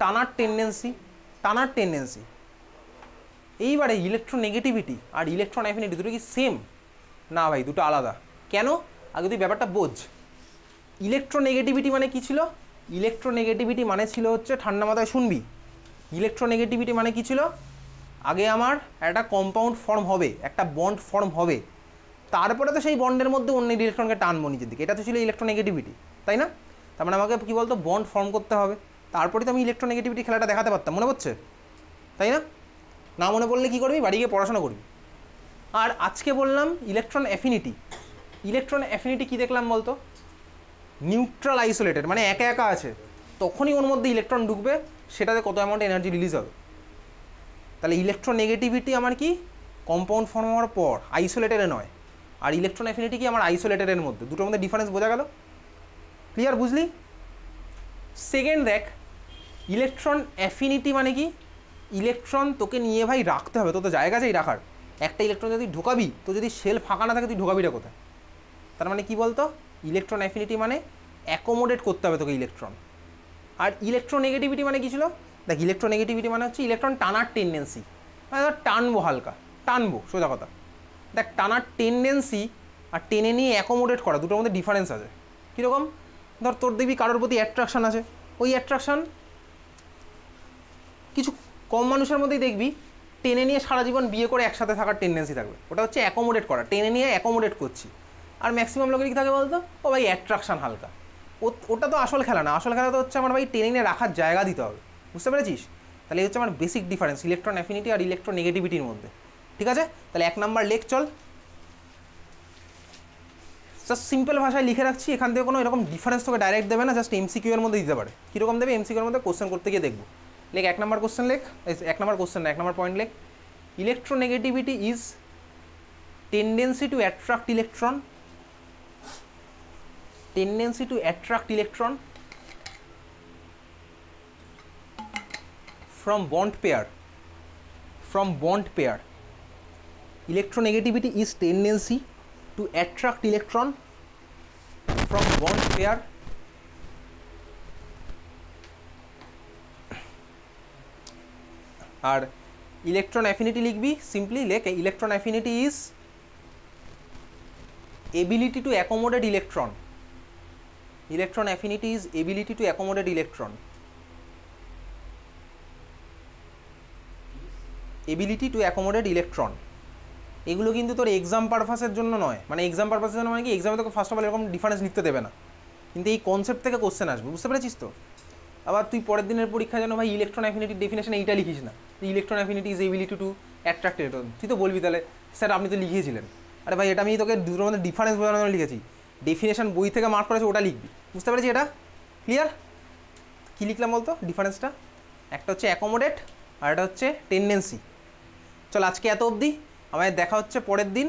টানার টেন্ডেন্সি টানার টেন্ডেন্সি এইবারে ইলেকট্রোনেগেটিভিটি আর ইলেকট্রন অ্যাফিনিটি দুটো কি সেম না ভাই দুটো আলাদা কেন আগে তুই ব্যাপারটা বোঝ ইলেকট্রোনেগেটিভিটি মানে কী ছিল ইলেকট্রোনেগেটিভিটি মানে ছিল হচ্ছে ঠান্ডা মাথায় শুনবি ইলেকট্রোনেগেটিভিটি মানে কি ছিল আগে আমার একটা কম্পাউন্ড ফর্ম হবে একটা বন্ড ফর্ম হবে তারপরে তো সেই বন্ডের মধ্যে অন্য ইলেকট্রনকে টানবো নিজের দিকে এটা তো ছিল ইলেকট্রোনেগেটিভিটি তাই না তার মানে আমাকে কী বলতো বন্ড ফর্ম করতে হবে তারপরে তো আমি ইলেকট্রোনেগেটিভিটি খেলাটা দেখাতে পারতাম মনে পড়ছে তাই না না মনে পড়লে কী করবি বাড়ি গিয়ে পড়াশোনা করবি আর আজকে বললাম ইলেকট্রন অ্যাফিনিটি ইলেকট্রন অ্যাফিনিটি কী দেখলাম বলতো নিউট্রাল আইসোলেটেড মানে একা একা আছে তখনই ওর মধ্যে ইলেকট্রন ঢুকবে সেটাতে কত অ্যামাউন্ট এনার্জি রিলিজ হবে তাহলে ইলেকট্রোনেগেটিভিটি আমার কি কম্পাউন্ড ফর্ম হওয়ার পর আইসোলেটেডে নয় আর ইলেকট্রন অ্যাফিনিটি কি আমার আইসোলেটেডের মধ্যে দুটোর মধ্যে ডিফারেন্স বোঝা গেল ক্লিয়ার বুঝলি সেকেন্ড দেখ ইলেকট্রন অ্যাফিনিটি মানে কি ইলেকট্রন তোকে নিয়ে ভাই রাখতে হবে তো তো জায়গা চাই রাখার একটা ইলেকট্রন যদি ঢোকাবি তো যদি সেল ফাঁকা না থাকে তুই ঢোকাবিটা কোথায় তার মানে কি বলতো ইলেকট্রন অ্যাফিনিটি মানে অ্যাকোমোডেট করতে হবে তোকে ইলেকট্রন আর নেগেটিভিটি মানে কী ছিল দেখ নেগেটিভিটি মানে হচ্ছে ইলেকট্রন টানার টেন্ডেন্সি মানে ধর টানবো হালকা টানবো সোজা কথা দেখ টানার টেন্ডেন্সি আর টেনে নিয়ে অ্যাকোমোডেট করা দুটোর মধ্যে ডিফারেন্স আছে কীরকম ধর তোর দেখবি কারোর প্রতি অ্যাট্রাকশান আছে ওই অ্যাট্রাকশান কিছু কম মানুষের মধ্যেই দেখবি টেনে নিয়ে সারা জীবন বিয়ে করে একসাথে থাকার টেন্ডেন্সি থাকবে ওটা হচ্ছে অ্যাকোমোডেট করা টেনে নিয়ে অ্যাকোমোডেট করছি আর ম্যাক্সিমাম লোকের কি থাকে বলতো ও ভাই অ্যাট্রাকশান হালকা ওটা তো আসল খেলা না আসল খেলা তো হচ্ছে আমার ভাই টেনে নিয়ে রাখার জায়গা দিতে হবে বুঝতে পেরেছিস তাহলে এই হচ্ছে আমার বেসিক ডিফারেন্স ইলেকট্রন অ্যাফিনিটি আর ইলেকট্রন নেগেটিভিটির মধ্যে ঠিক আছে তাহলে এক নাম্বার লেখ চল জাস্ট সিম্পল ভাষায় লিখে রাখছি এখান থেকে কোনো এরকম ডিফারেন্স তোকে ডাইরেক্ট দেবে না জাস্ট এমসিকিউ এর মধ্যে দিতে পারে কীরকম দেবে এমসিকিউ এর মধ্যে কোশ্চেন করতে গিয়ে দেখবো লেখ এক নম্বর কোশ্চেন লেখ এক নম্বর কোশ্চেন না এক নম্বর পয়েন্ট লেখ electronegativity is tendency to attract electron tendency to attract electron from bond pair from bond pair electronegativity is tendency to attract electron from bond pair আর ইলেকট্রন অ্যাফিনিটি লিখবি simply লেখ electron affinity is ability to accommodate electron electron affinity is ability to accommodate electron ability to accommodate electron এগুলো কিন্তু তোর exam পারপাসের জন্য নয় মানে exam পারপাসের জন্য মানে কি এক্সামে তোকে ফার্স্ট অফ অল এরকম ডিফারেন্স লিখতে দেবে না কিন্তু এই কনসেপ্ট থেকে কোশ্চেন আসবে বুঝতে পেরেছিস তো আবার তুই পরের দিনের পরীক্ষা যেন ভাই ইলেকট্রন অ্যাফিনিটির ডেফিনেশন এইটা লিখিস না electron affinity is ability to attract electron তুই তো বলবি তাহলে স্যার আপনি তো লিখিয়েছিলেন আরে ভাই এটা আমি তোকে দুটোর মধ্যে ডিফারেন্স বোঝানোর জন্য লিখেছি ডেফিনেশন বই থেকে মার্ক করেছে ওটা লিখবি বুঝতে পেরেছি এটা ক্লিয়ার কী লিখলাম বলতো ডিফারেন্সটা একটা হচ্ছে অ্যাকোমোডেট আর একটা হচ্ছে টেন্ডেন্সি চল আজকে এত অবধি আমাদের দেখা হচ্ছে পরের দিন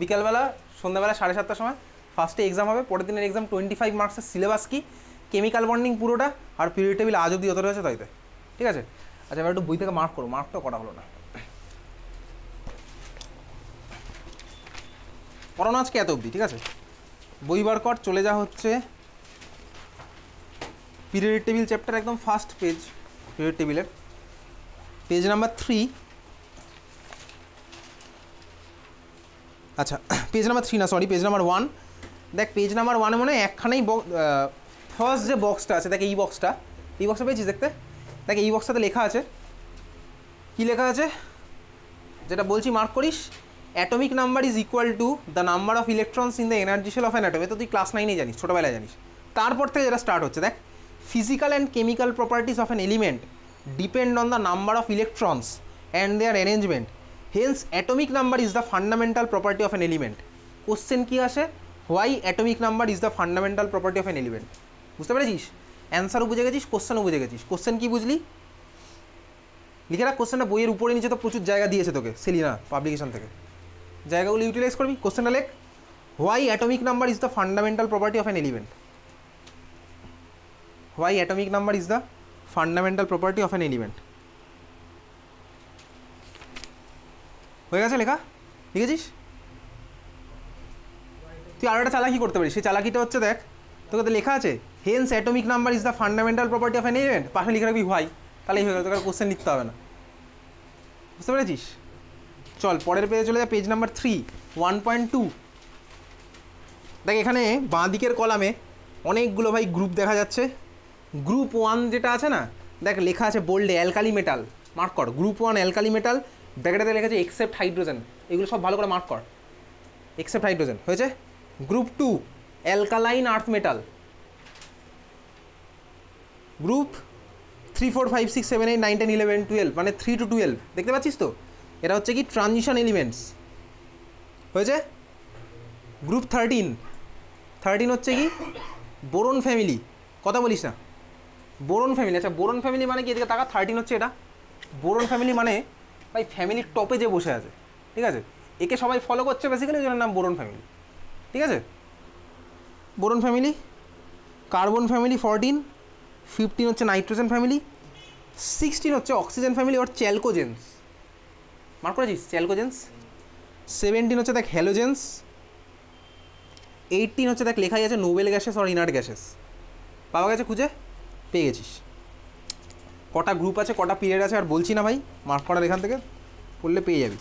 বিকালবেলা সন্ধ্যাবেলা সাড়ে সাতটার সময় ফার্স্টে এক্সাম হবে পরের দিনের এক্সাম টোয়েন্টি ফাইভ মার্কসের সিলেবাস কী কেমিক্যাল বন্ডিং পুরোটা আর পিরিয়ড টেবিল আজ অব্দি যতটা আছে তাইতে ঠিক আছে আচ্ছা এবার একটু বই থেকে মার্ক করো মার্কটা করা হলো না করোনা আজকে এত অবধি ঠিক আছে বই বার কর চলে যা হচ্ছে পিরিয়ড টেবিল চ্যাপ্টার একদম ফার্স্ট পেজ পিরিয়ড টেবিলের পেজ নাম্বার থ্রি আচ্ছা পেজ নাম্বার থ্রি না সরি পেজ নাম্বার ওয়ান দেখ পেজ নাম্বার ওয়ানে মনে হয় একখানেই ফার্স্ট যে বক্সটা আছে দেখে এই বক্সটা এই বক্সটা পেয়েছিস দেখতে দেখে এই বক্সটাতে লেখা আছে কি লেখা আছে যেটা বলছি মার্ক করিস atomic number is equal to the number of electrons in the energy shell of an তো তুই ক্লাস নাইনেই জানিস ছোটোবেলায় জানিস তারপর থেকে যেটা স্টার্ট হচ্ছে দেখ physical and chemical properties of an element depend on the number of electrons and their arrangement hence atomic number is the fundamental property of an element question কী আসে why atomic number is the fundamental property of an element বুঝতে পেরেছিস অ্যান্সারও বুঝে গেছিস কোশ্চেনও বুঝে গেছিস question কি বুঝলি লিখে রাখ কোশ্চেনটা বইয়ের উপরে নিচে তো প্রচুর জায়গা দিয়েছে তোকে সেলিনা পাবলিকেশন থেকে জায়গাগুলো ইউটিলাইজ করবি কোশ্চেনটা লেখ why atomic number is the fundamental property of an element why atomic number is the fundamental property of an element হয়ে গেছে লেখা লিখেছিস তুই আরো একটা চালাকি করতে পারিস সেই চালাকিটা হচ্ছে দেখ তোকে তো লেখা আছে hence atomic number is the fundamental property of an event পাশে লিখে রাখবি হোয়াই তাহলে এই হয়ে গেল তোর কোশ্চেন লিখতে হবে না বুঝতে পেরেছিস চল পরের পেজে চলে যা page number three one point two দেখ এখানে বাঁ দিকের কলামে অনেকগুলো ভাই গ্রুপ দেখা যাচ্ছে গ্রুপ ওয়ান যেটা আছে না দেখ লেখা আছে বোল্ডে অ্যালকালি মেটাল মার্ক কর গ্রুপ ওয়ান অ্যালকালি মেটাল ব্র্যাকেটাতে লেখা আছে এক্সেপ্ট হাইড্রোজেন এগুলো সব ভালো করে মার্ক কর এক্সেপ্ট হাইড্রোজেন হয়েছে group two alkaline earth metal group three four five six seven eight nine ten eleven twelve মানে থ্রি টু টুয়েলভ দেখতে পাচ্ছিস তো এটা হচ্ছে কি ট্রানজিশন এলিমেন্টস হয়েছে গ্রুপ থার্টিন থার্টিন হচ্ছে কি বোরন ফ্যামিলি কথা বলিস না বোরন ফ্যামিলি আচ্ছা বোরন ফ্যামিলি মানে কি এদিকে তাকা থার্টিন হচ্ছে এটা বোরন ফ্যামিলি মানে ভাই ফ্যামিলির টপে যে বসে আছে ঠিক আছে একে সবাই ফলো করছে বেসিক্যালি ওই নাম বোরন ফ্যামিলি ঠিক আছে boron family carbon family fourteen fifteen হচ্ছে নাইট্রোজেন ফ্যামিলি সিক্সটিন হচ্ছে oxygen family or chalcogens mark করেছিস চ্যালকোজেন্স সেভেন্টিন হচ্ছে দেখ হ্যালোজেন্স এইটিন হচ্ছে দেখ লেখাই আছে noble gases or inner gases পাওয়া গেছে খুঁজে পেয়ে গেছিস কটা গ্রুপ আছে কটা পিরিয়ড আছে আর বলছি না ভাই মার্ক করার এখান থেকে করলে পেয়ে যাবি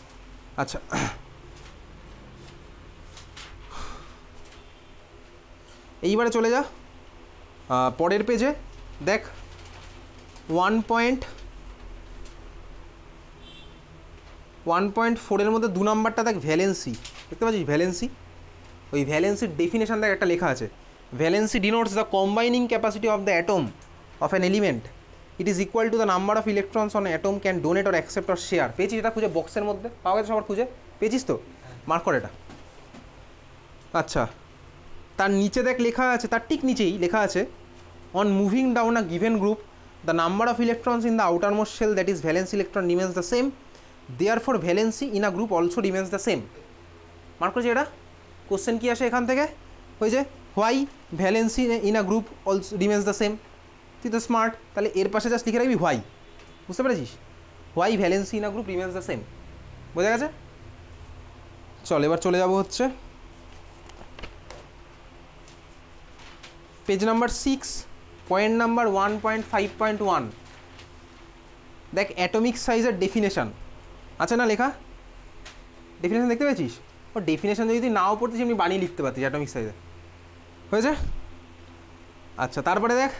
আচ্ছা এইবারে চলে যা পরের পেজে দেখ ওয়ান পয়েন্ট ওয়ান পয়েন্ট ফোরের মধ্যে দু নম্বরটা দেখ ভ্যালেন্সি দেখতে পাচ্ছিস ভ্যালেন্সি ওই ভ্যালেন্সির ডেফিনেশান দেখ একটা লেখা আছে valency denotes the combining capacity of the atom of an element it is equal to the number of electrons on atom can donate or accept or share পেয়েছিস এটা খুঁজে বক্সের মধ্যে পাওয়া গেছে সবার খুঁজে পেয়েছিস তো মার্ক কর এটা আচ্ছা তার নিচে দেখ লেখা আছে তার ঠিক নিচেই লেখা আছে on moving down a given group the number of electrons in the outermost shell that is valence electron remains the same therefore valency in a group also remains the same mark করছি এটা question কী আসে এখান থেকে ওই যে why valency in a group also remains the same তুই তো স্মার্ট তাহলে এর পাশে জাস্ট লিখে রাখবি হোয়াই বুঝতে পেরেছিস why valency in a group remains the same বোঝা গেছে চল এবার চলে যাব হচ্ছে page number six point number one point five point one দেখ অ্যাটমিক সাইজের ডেফিনেশান আছে না লেখা ডেফিনেশান দেখতে পেয়েছিস ও ডেফিনেশান যদি নাও পড়তিস এমনি বানিয়ে লিখতে পারতিস অ্যাটমিক সাইজে হয়েছে আচ্ছা তারপরে দেখ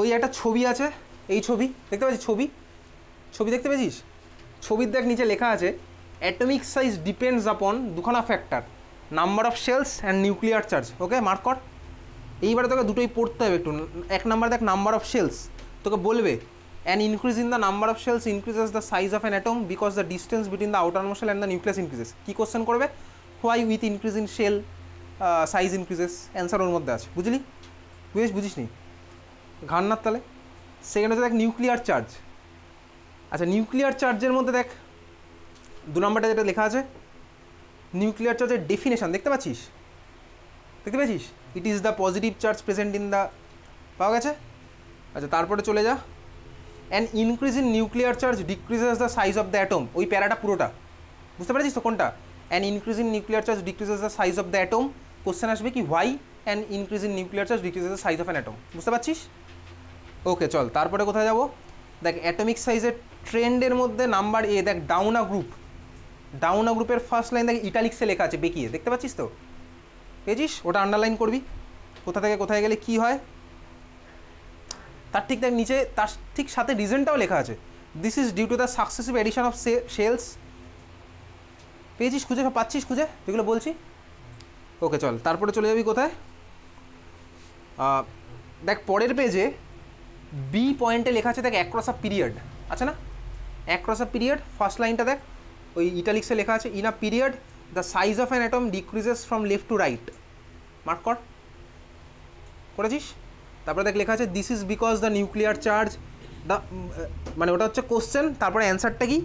ওই একটা ছবি আছে এই ছবি দেখতে পাচ্ছিস ছবি ছবি দেখতে পেয়েছিস ছবির দেখ নিচে লেখা আছে অ্যাটমিক সাইজ ডিপেন্ডস আপন দুখানা factor number of shells and nuclear charge okay mark কর এইবারে তোকে দুটোই পড়তে হবে একটু এক নাম্বার দেখ নাম্বার অফ সেলস তোকে বলবে an increase in the number of shells increases the size of an atom because the distance between the outer shell and the nucleus increases কী কোশ্চেন করবে why with increase in shell size increases answer ওর মধ্যে আছে বুঝলি বুঝিস বুঝিস নি ঘান্নার তালে সেকেন্ড হচ্ছে দেখ নিউক্লিয়ার চার্জ আচ্ছা নিউক্লিয়ার চার্জের মধ্যে দেখ দু নম্বরটা যেটা লেখা আছে নিউক্লিয়ার চার্জের ডেফিনেশান দেখতে পাচ্ছিস দেখতে পেয়েছিস it is the positive charge present in the পাওয়া গেছে আচ্ছা তারপরে চলে যা an increase in nuclear charge decreases the size of the atom ওই প্যারাটা পুরোটা বুঝতে পেরেছিস তো কোনটা an increase in nuclear charge decreases the size of the atom question আসবে কি why an increase in nuclear charge decreases the size of an atom বুঝতে পারছিস ওকে চল তারপরে কোথায় যাবো দেখ অ্যাটমিক সাইজের ট্রেন্ডের মধ্যে নাম্বার এ দেখ ডাউনা গ্রুপ ডাউনা গ্রুপের ফার্স্ট লাইন দেখ ইটালিক্সে লেখা আছে বেঁকিয়ে দেখতে পাচ্ছিস তো পেয়েছিস ওটা আন্ডারলাইন করবি কোথা থেকে কোথায় গেলে কি হয় তার ঠিক দেখ নিচে তার ঠিক সাথে রিজনটাও লেখা আছে this is due to the successive addition of shells পেয়েছিস খুঁজে পাচ্ছিস খুঁজে যেগুলো বলছি ওকে চল তারপরে চলে যাবি কোথায় দেখ পরের পেজে বি পয়েন্টে লেখা আছে দেখ অ্যাক্রস অফ পিরিয়ড আছে না অ্যাক্রস অফ পিরিয়ড ফার্স্ট লাইনটা দেখ ওই ইটালিক্সে লেখা আছে in a period the size of an atom decreases from left to right mark কর করেছিস তারপরে দেখ লেখা আছে this is because the nuclear charge the মানে ওটা হচ্ছে কোশ্চেন তারপরে অ্যান্সারটা কি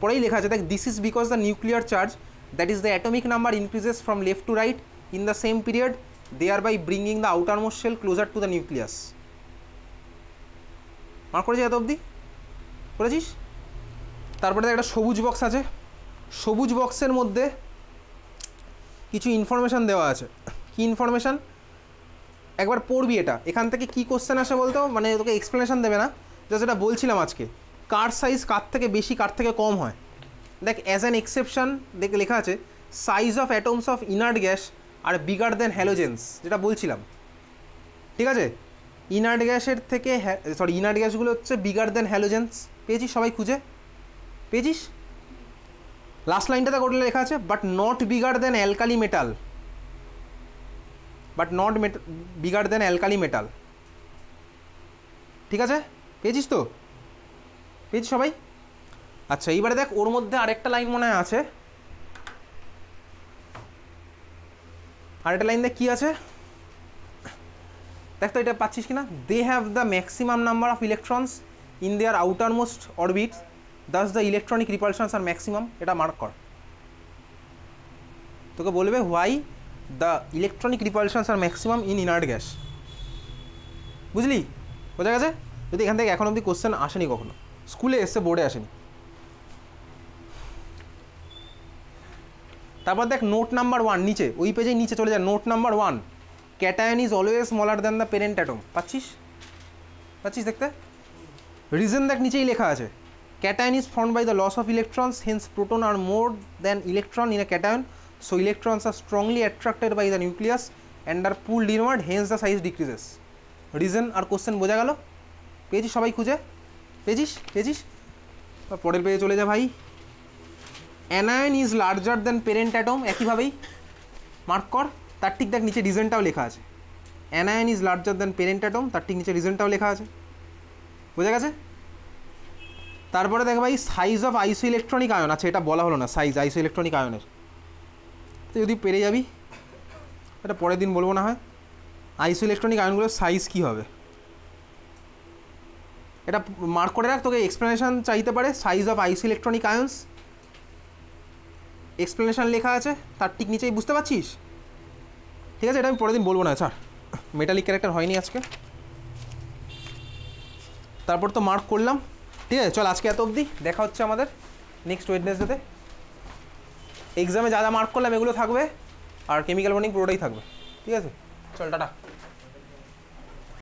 পরেই লেখা আছে দেখ this is because the nuclear charge that is the atomic number increases from left to right in the same period they are by bringing the outermost shell closer to the nucleus mark করেছিস এত অবধি করেছিস তারপরে একটা সবুজ box আছে সবুজ বক্সের মধ্যে কিছু ইনফরমেশান দেওয়া আছে কী ইনফরমেশান একবার পড়বি এটা এখান থেকে কী কোশ্চেন আসে বলতো মানে তোকে এক্সপ্লেনেশান দেবে না জাস্ট এটা বলছিলাম আজকে কার সাইজ কার থেকে বেশি কার থেকে কম হয় দেখ অ্যাজ অ্যান এক্সেপশান দেখ লেখা আছে size of atoms of inert gas are bigger than halogens যেটা বলছিলাম ঠিক আছে ইনার্ট গ্যাসের থেকে সরি ইনার্ট গ্যাসগুলো হচ্ছে বিগার দেন হ্যালোজেন্স পেয়েছিস সবাই খুঁজে পেয়েছিস লাস্ট লাইনটাতে কোটলে লেখা আছে but not bigger than alkali metal but not bigger than alkali metal ঠিক আছে পেয়েছিস তো পেয়েছিস সবাই আচ্ছা এইবারে দেখ ওর মধ্যে আরেকটা লাইন মনে হয় আছে আরেকটা লাইন দেখ কী আছে দেখ তো এটা পাচ্ছিস কিনা they have the maximum number of electrons in their outermost orbits thus the electronic repulsions are maximum এটা মার্ক কর তোকে বলবে why the electronic repulsions are maximum in inert gas বুঝলি বোঝা গেছে যদি এখান থেকে এখন অব্দি কোশ্চেন আসেনি কখনো স্কুলে এসে বোর্ডে আসেনি তারপর দেখ নোট নাম্বার ওয়ান নিচে ওই পেজেই নিচে চলে যায় note number one cation is always smaller than the parent atom পাচ্ছিস পাচ্ছিস দেখতে রিজন দেখ নিচেই লেখা আছে Cation is formed by the loss of electrons, hence proton are more than electron in a cation. So electrons are strongly attracted by the nucleus and are pulled inward, hence the size decreases. Reason আর question বোঝা গেল পেয়েছিস সবাই খুঁজে পেয়েছিস পেয়েছিস পরের পেজে চলে যা ভাই anion is larger than parent atom একইভাবেই মার্ক কর তার ঠিক দেখ নিচে রিজনটাও লেখা আছে anion is larger than parent atom তার ঠিক নিচে রিজনটাও লেখা আছে বোঝা গেছে তারপরে দেখো ভাই size of isoelectronic ion আছে এটা বলা হলো না সাইজ আইসো ইলেকট্রনিক আয়নের তো যদি পেরে যাবি এটা পরের দিন বলবো না হয় আইসো ইলেকট্রনিক আয়নগুলোর সাইজ কী হবে এটা মার্ক করে রাখ তোকে এক্সপ্লেনেশান চাইতে পারে size of isoelectronic ions explanation লেখা আছে তার ঠিক নিচেই বুঝতে পারছিস ঠিক আছে এটা আমি পরের দিন বলবো না স্যার মেটালিক ক্যারেক্টার হয়নি আজকে তারপর তো মার্ক করলাম ঠিক আছে চল আজকে এত অবধি দেখা হচ্ছে আমাদের নেক্সট ওয়েডনেসডেতে এক্সামে যা যা মার্ক করলাম এগুলো থাকবে আর কেমিক্যাল মর্নিং পুরোটাই থাকবে ঠিক আছে চল টাটা